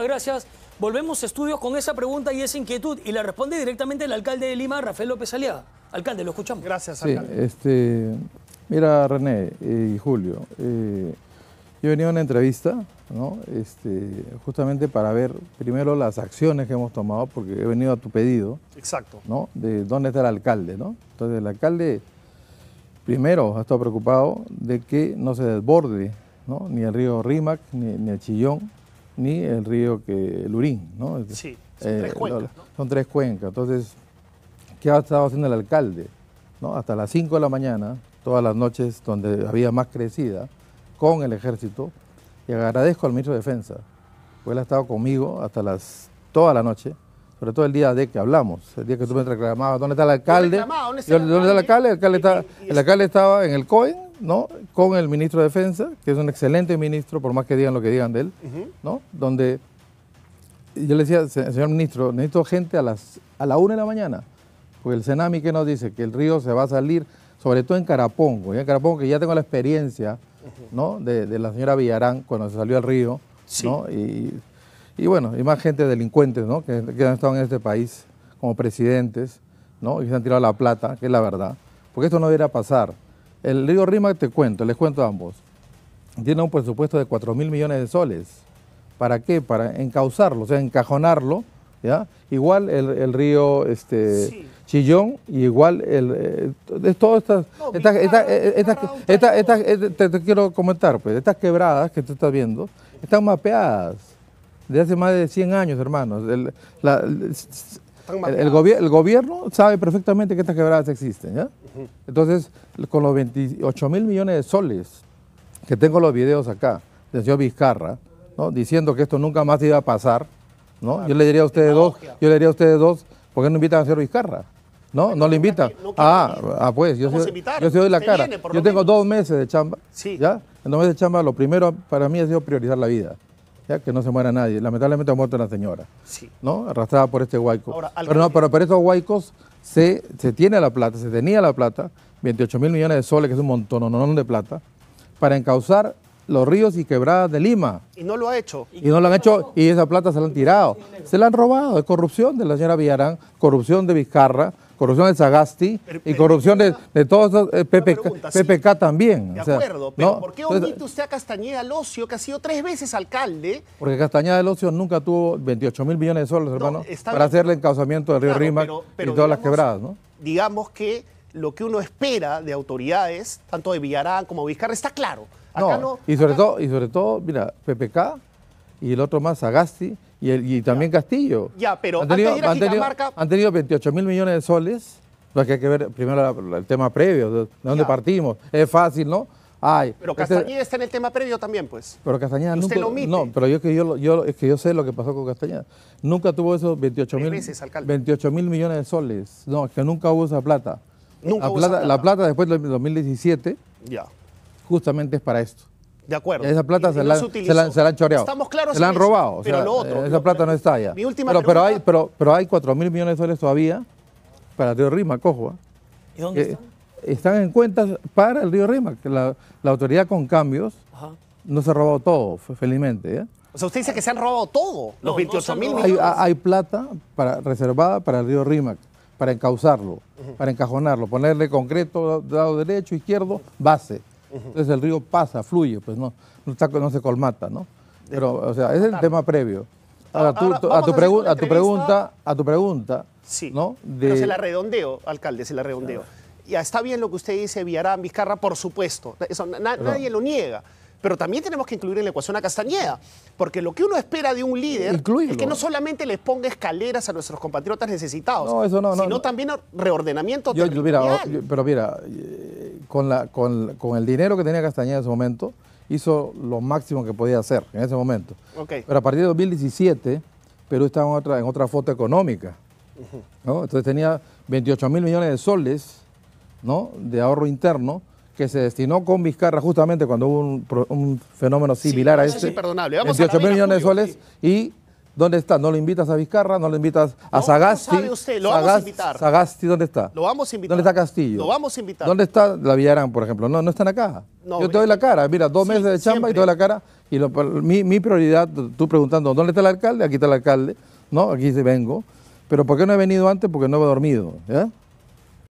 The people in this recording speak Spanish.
Gracias. Volvemos a estudios con esa pregunta y esa inquietud y la responde directamente el alcalde de Lima, Rafael López Aliaga. Alcalde, lo escuchamos. Gracias, alcalde. Este, mira, René y Julio, eh, yo yo venido a una entrevista, este, justamente para ver primero las acciones que hemos tomado, porque he venido a tu pedido. Exacto. De dónde está el alcalde, ¿no? Entonces el alcalde primero ha estado preocupado de que no se desborde, Ni el río Rímac, ni el Chillón ni el río que el Urín, ¿no? Sí, este, son tres eh, cuencas. Son tres cuencas. Entonces, ¿qué ha estado haciendo el alcalde? Hasta las 5 de la mañana, todas las noches donde había más crecida, con el ejército, y agradezco al ministro de Defensa, porque él ha estado conmigo hasta las toda la noche, sobre todo el día de que hablamos, el día que tú me reclamabas, ¿dónde está el alcalde? ¿Dónde, está el alcalde? alcalde? el alcalde estaba en el COEN ¿no? Con el ministro de Defensa, que es un excelente ministro, por más que digan lo que digan de él, ¿no? Donde yo le decía, señor ministro, necesito gente a, las, a la una de la mañana, porque el Senami que nos dice que el río se va a salir, sobre todo en Carapongo, y en Carapongo que ya tengo la experiencia, ¿no? De, la señora Villarán cuando se salió al río, ¿no? Y, bueno, y más gente delincuentes, ¿no? Que, han estado en este país como presidentes, ¿no? Y se han tirado la plata, que es la verdad, porque esto no debería pasar. El río Rima, te cuento, les cuento a ambos, tiene un presupuesto de 4 mil millones de soles. ¿Para qué? Para encauzarlo, o sea, encajonarlo, ¿ya? Igual el, río este, Chillón, igual el, eh, todas estas, te, quiero comentar, pues, estas quebradas que tú estás viendo, están mapeadas de hace más de 100 años, hermanos. El, gobierno sabe perfectamente que estas quebradas existen. Entonces, con los 28 mil millones de soles, que tengo los videos acá, del señor Vizcarra, ¿no? diciendo que esto nunca más iba a pasar, ¿no? yo le diría a ustedes dos, yo le diría a ustedes dos, ¿por qué no invitan a señor Vizcarra? No, no, le invitan. Ah, ah, pues, yo se yo la cara. yo tengo dos meses de chamba. Sí. ¿ya? En dos meses de chamba, lo primero para mí ha sido priorizar la vida que no se muera nadie. Lamentablemente ha muerto la señora, ¿no? Arrastrada por este huaico. pero no, pero, por estos huaicos se, se tiene la plata, se tenía la plata, 28 mil millones de soles, que es un montón, no, de plata, para encauzar los ríos y quebradas de Lima. Y no lo ha hecho. Y no lo han hecho y esa plata se la han tirado. Se la han robado. Es corrupción de la señora Villarán, corrupción de Vizcarra, corrupción de Sagasti y corrupción de, de todos eh, PPK, también. De acuerdo, pero ¿por qué omite usted a Castañeda Locio, que ha sido tres veces alcalde? Porque Castañeda Locio nunca tuvo 28 mil millones de soles, hermano, para hacer el encauzamiento del río Rímac y todas las quebradas, ¿no? Digamos que lo que uno espera de autoridades, tanto de Villarán como de Vizcarra, está claro no, y sobre todo, y sobre todo, mira, PPK y el otro más, Agasti, y, el, también Castillo. Ya, pero han tenido, antes de ir a han han tenido 28 mil millones de soles, lo que hay que ver primero el tema previo, de dónde partimos. Es fácil, ¿no? Ay, pero este Castañeda está en el tema previo también, pues. Pero Castañeda nunca. Lo no, pero yo, que yo, yo, es que yo sé lo que pasó con Castañeda. Nunca tuvo esos 28 mil, mil millones de soles. No, es que nunca hubo esa plata. Nunca hubo esa plata. La plata después del 2017. Ya justamente es para esto. De acuerdo. Esa plata se, la, han choreado. Estamos claros. Se la han robado. Pero lo otro. Esa plata no está allá. Mi última pero, pero, hay, pero, pero hay 4 mil millones de soles todavía para el río Rímac, cojo. ¿Y dónde están? Eh, están en cuentas para el río Rímac. La, la autoridad con cambios no se ha robado todo, felizmente. ¿eh? O sea, usted dice que se han robado todo, los 28 mil millones. Hay, plata para, reservada para el río Rímac, para encauzarlo, para encajonarlo, ponerle concreto, lado derecho, izquierdo, base. Entonces el río pasa, fluye, pues no, no, se colmata, ¿no? Pero, o sea, ese es el tema previo. Ah, a, tu a, tu pregunta, a tu pregunta, sí, ¿no? Pero se la redondeo, alcalde, se la redondeo. Ya está bien lo que usted dice, Villarán, Vizcarra, por supuesto. Eso nadie lo niega pero también tenemos que incluir en la ecuación a Castañeda, porque lo que uno espera de un líder es que no solamente les ponga escaleras a nuestros compatriotas necesitados, sino también reordenamiento yo, la Mira, pero mira, con, la, con, el dinero que tenía Castañeda en ese momento, hizo lo máximo que podía hacer en ese momento. Pero a partir de 2017, Perú estaba en otra, en otra foto económica. Entonces tenía 28 mil millones de soles ¿no? de ahorro interno que se destinó con Vizcarra justamente cuando hubo un, fenómeno similar a este. Es 28 mil millones de soles y ¿Dónde está? ¿No lo invitas a Vizcarra? ¿No lo invitas a Sagasti? sabe usted, lo Sagasti, vamos a invitar. Sagasti, ¿dónde está? Lo vamos a invitar. ¿Dónde está Castillo? Lo vamos a invitar. ¿Dónde está la Villarán, por ejemplo? No, no están acá. Yo te doy la eh, cara, mira, dos meses de chamba y te doy la cara. Y mi, prioridad, tú preguntando, ¿dónde está el alcalde? Aquí está el alcalde, ¿no? Aquí vengo. Pero ¿por qué no he venido antes? Porque no he dormido, ¿eh?